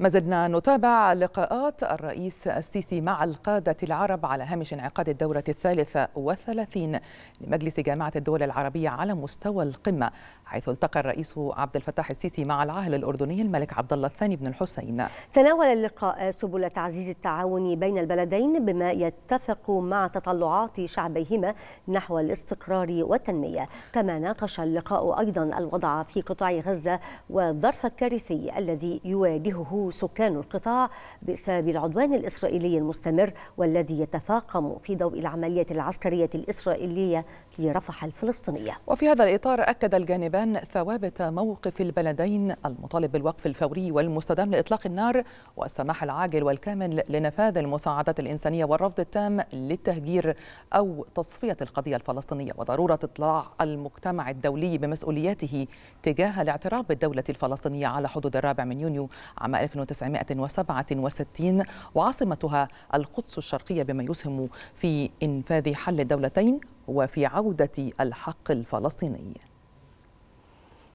ما زلنا نتابع لقاءات الرئيس السيسي مع القادة العرب على هامش انعقاد الدورة الثالثة والثلاثين لمجلس جامعة الدول العربية على مستوى القمة حيث التقى الرئيس عبد الفتاح السيسي مع العاهل الأردني الملك عبد الله الثاني بن الحسين تناول اللقاء سبل تعزيز التعاون بين البلدين بما يتفق مع تطلعات شعبيهما نحو الاستقرار والتنمية كما ناقش اللقاء أيضا الوضع في قطاع غزة والظرف الكارثي الذي يواجهه سكان القطاع بسبب العدوان الإسرائيلي المستمر والذي يتفاقم في ضوء العملية العسكرية الإسرائيلية في رفح الفلسطينية وفي هذا الإطار أكد الجانبان ثوابت موقف البلدين المطالب بالوقف الفوري والمستدام لإطلاق النار والسماح العاجل والكامل لنفاذ المساعدات الإنسانية والرفض التام للتهجير أو تصفية القضية الفلسطينية وضرورة إطلاع المجتمع الدولي بمسؤولياته تجاه الاعتراف بالدولة الفلسطينية على حدود الرابع من يونيو عام 19 1967 وعاصمتها القدس الشرقية بما يسهم في إنفاذ حل الدولتين وفي عودة الحق الفلسطيني